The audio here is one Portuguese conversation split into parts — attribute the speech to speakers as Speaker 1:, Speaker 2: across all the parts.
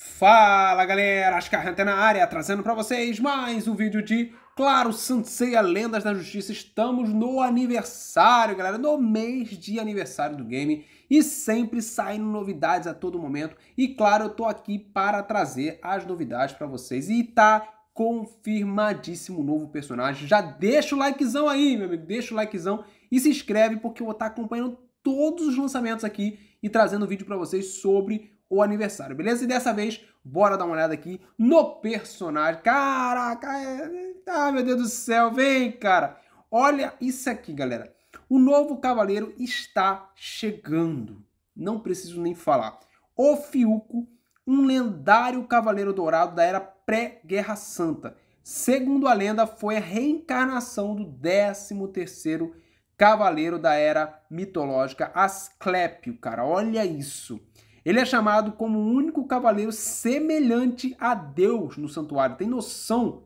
Speaker 1: Fala galera, Ascarranta na área, trazendo para vocês mais um vídeo de Claro Sanseia Lendas da Justiça. Estamos no aniversário, galera, no mês de aniversário do game e sempre saindo novidades a todo momento. E claro, eu tô aqui para trazer as novidades para vocês e tá confirmadíssimo novo personagem. Já deixa o likezão aí, meu amigo, deixa o likezão e se inscreve porque eu vou estar tá acompanhando todos os lançamentos aqui e trazendo vídeo para vocês sobre o aniversário, beleza? E dessa vez, bora dar uma olhada aqui no personagem. Caraca! É... Ah, meu Deus do céu, vem, cara! Olha isso aqui, galera. O novo cavaleiro está chegando. Não preciso nem falar. O Fiuco, um lendário cavaleiro dourado da era pré-Guerra Santa. Segundo a lenda, foi a reencarnação do 13º cavaleiro da era mitológica Asclépio, cara. Olha isso. Ele é chamado como o único cavaleiro semelhante a Deus no santuário. Tem noção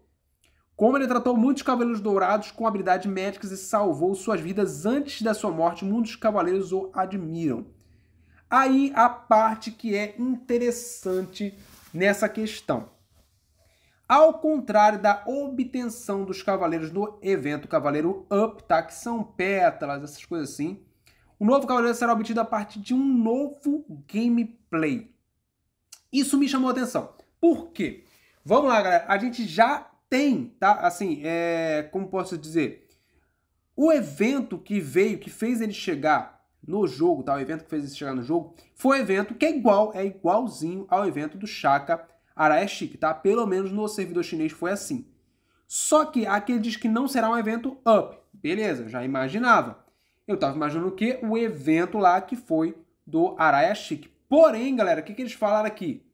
Speaker 1: como ele tratou muitos cavaleiros dourados com habilidades médicas e salvou suas vidas antes da sua morte, muitos cavaleiros o admiram. Aí a parte que é interessante nessa questão. Ao contrário da obtenção dos cavaleiros no evento Cavaleiro Up, tá? que são pétalas, essas coisas assim, o novo cavaleiro será obtido a partir de um novo gameplay. Isso me chamou a atenção. Por quê? Vamos lá, galera. A gente já tem, tá? Assim, é... como posso dizer? O evento que veio, que fez ele chegar no jogo, tá? O evento que fez ele chegar no jogo, foi um evento que é igual, é igualzinho ao evento do Shaka Araeshik, tá? Pelo menos no servidor chinês foi assim. Só que aqui ele diz que não será um evento up. Beleza, já imaginava. Eu estava imaginando que o evento lá que foi do Araya Chic. Porém, galera, o que, que eles falaram aqui?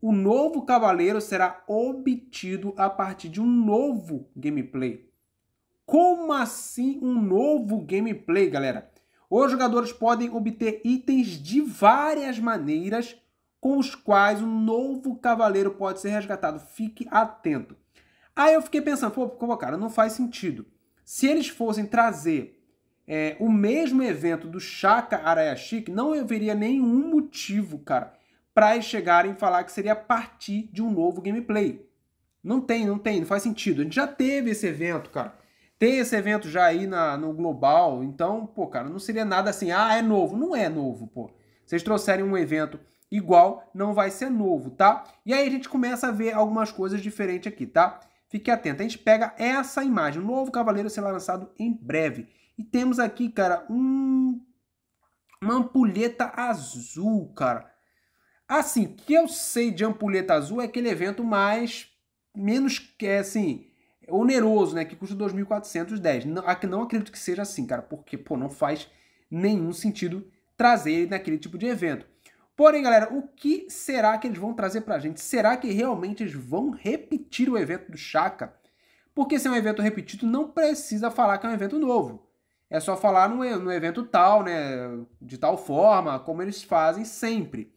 Speaker 1: O novo cavaleiro será obtido a partir de um novo gameplay. Como assim um novo gameplay, galera? Os jogadores podem obter itens de várias maneiras com os quais um novo cavaleiro pode ser resgatado. Fique atento. Aí eu fiquei pensando, pô, cara, não faz sentido. Se eles fossem trazer é, o mesmo evento do Chaka Arayashik, não haveria nenhum motivo, cara, para eles chegarem e falar que seria a partir de um novo gameplay. Não tem, não tem, não faz sentido. A gente já teve esse evento, cara. Tem esse evento já aí na, no global, então, pô, cara, não seria nada assim, ah, é novo. Não é novo, pô. Vocês trouxerem um evento igual, não vai ser novo, tá? E aí a gente começa a ver algumas coisas diferentes aqui, tá? Fique atento. A gente pega essa imagem. O novo Cavaleiro será lançado em breve. E temos aqui, cara, um, uma ampulheta azul, cara. Assim, o que eu sei de ampulheta azul é aquele evento mais, menos, é, assim, oneroso, né? Que custa 2.410. Não, não acredito que seja assim, cara, porque, pô, não faz nenhum sentido trazer ele naquele tipo de evento. Porém, galera, o que será que eles vão trazer pra gente? Será que realmente eles vão repetir o evento do Chaka? Porque se é um evento repetido, não precisa falar que é um evento novo é só falar no, no evento tal, né, de tal forma, como eles fazem sempre.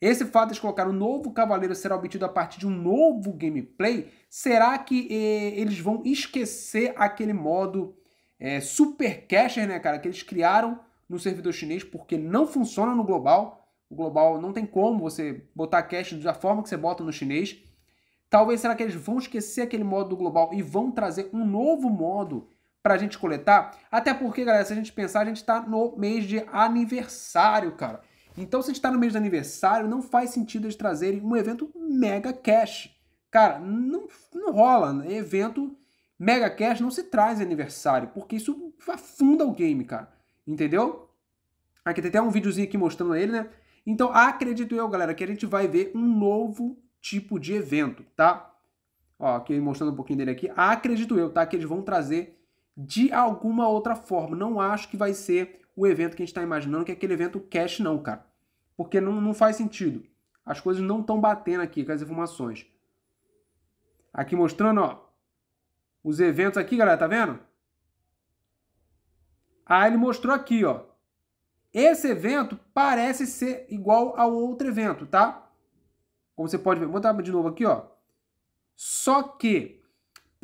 Speaker 1: Esse fato de colocar um novo cavaleiro será obtido a partir de um novo gameplay, será que eh, eles vão esquecer aquele modo eh, é, super cacher, né, cara, que eles criaram no servidor chinês porque não funciona no global. O global não tem como você botar cache da forma que você bota no chinês. Talvez será que eles vão esquecer aquele modo do global e vão trazer um novo modo para a gente coletar. Até porque, galera, se a gente pensar, a gente está no mês de aniversário, cara. Então, se a gente está no mês de aniversário, não faz sentido eles trazerem um evento mega cash. Cara, não, não rola. Né? Evento mega cash não se traz aniversário, porque isso afunda o game, cara. Entendeu? Aqui tem até um videozinho aqui mostrando ele, né? Então, acredito eu, galera, que a gente vai ver um novo tipo de evento, tá? Ó, aqui mostrando um pouquinho dele aqui. Acredito eu, tá? Que eles vão trazer de alguma outra forma. Não acho que vai ser o evento que a gente está imaginando, que é aquele evento cash, não, cara. Porque não, não faz sentido. As coisas não estão batendo aqui com as informações. Aqui mostrando, ó. Os eventos aqui, galera, tá vendo? Aí ele mostrou aqui, ó. Esse evento parece ser igual ao outro evento, tá? Como você pode ver. Vou botar de novo aqui, ó. Só que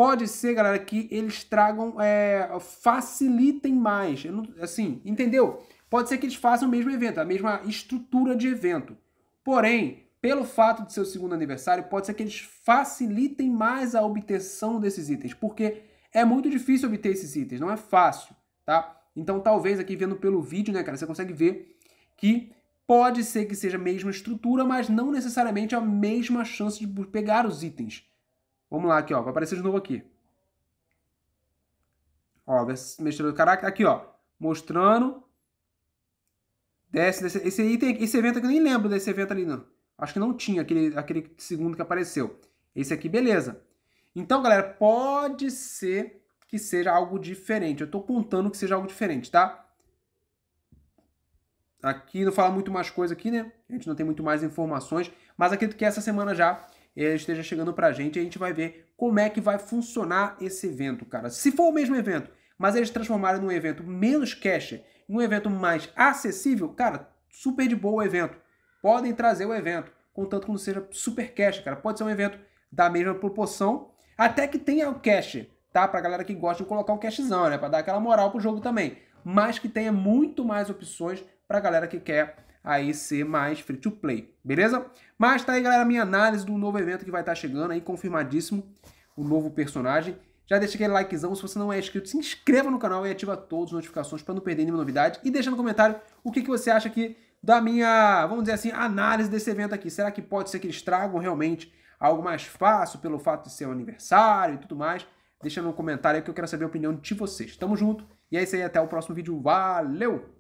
Speaker 1: pode ser, galera, que eles tragam, é, facilitem mais. Não, assim, entendeu? Pode ser que eles façam o mesmo evento, a mesma estrutura de evento. Porém, pelo fato de ser o segundo aniversário, pode ser que eles facilitem mais a obtenção desses itens, porque é muito difícil obter esses itens, não é fácil, tá? Então, talvez aqui vendo pelo vídeo, né, cara, você consegue ver que pode ser que seja a mesma estrutura, mas não necessariamente a mesma chance de pegar os itens. Vamos lá aqui, ó. Vai aparecer de novo aqui. Ó, mexendo do caráter. Aqui, ó. Mostrando. Desce, desce. Esse, item, esse evento aqui, eu nem lembro desse evento ali, não. Acho que não tinha aquele, aquele segundo que apareceu. Esse aqui, beleza. Então, galera, pode ser que seja algo diferente. Eu estou contando que seja algo diferente, tá? Aqui não fala muito mais coisa aqui, né? A gente não tem muito mais informações. Mas acredito que essa semana já esteja chegando para a gente. E a gente vai ver como é que vai funcionar esse evento, cara. Se for o mesmo evento, mas eles transformarem num evento menos cash, num evento mais acessível, cara, super de boa o evento. Podem trazer o evento, contanto que não seja super cash, cara. Pode ser um evento da mesma proporção, até que tenha o cash, tá? Pra galera que gosta de colocar um cashzão, né? Pra dar aquela moral pro jogo também. Mas que tenha muito mais opções pra galera que quer aí ser mais free to play, beleza? Mas tá aí, galera, minha análise do novo evento que vai estar tá chegando aí, confirmadíssimo, o novo personagem. Já deixa aquele likezão, se você não é inscrito, se inscreva no canal e ativa todas as notificações para não perder nenhuma novidade. E deixa no comentário o que, que você acha aqui da minha, vamos dizer assim, análise desse evento aqui. Será que pode ser que eles tragam realmente algo mais fácil pelo fato de ser um aniversário e tudo mais? Deixa no comentário aí que eu quero saber a opinião de vocês. Tamo junto. E é isso aí, até o próximo vídeo. Valeu!